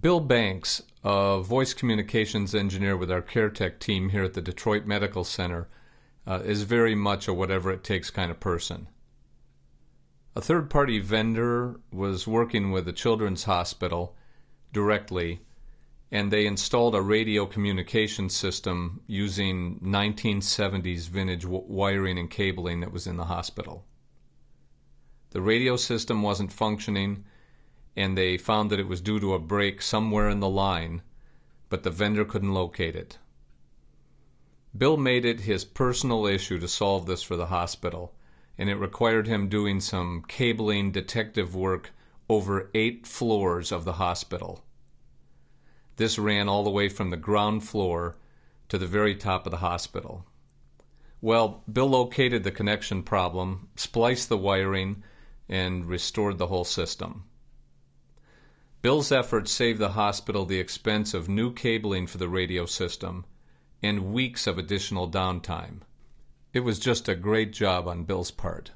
Bill Banks, a voice communications engineer with our CareTech team here at the Detroit Medical Center, uh, is very much a whatever it takes kind of person. A third party vendor was working with the Children's Hospital directly, and they installed a radio communication system using 1970s vintage wiring and cabling that was in the hospital. The radio system wasn't functioning and they found that it was due to a break somewhere in the line, but the vendor couldn't locate it. Bill made it his personal issue to solve this for the hospital, and it required him doing some cabling detective work over eight floors of the hospital. This ran all the way from the ground floor to the very top of the hospital. Well, Bill located the connection problem, spliced the wiring, and restored the whole system. Bill's efforts saved the hospital the expense of new cabling for the radio system and weeks of additional downtime. It was just a great job on Bill's part.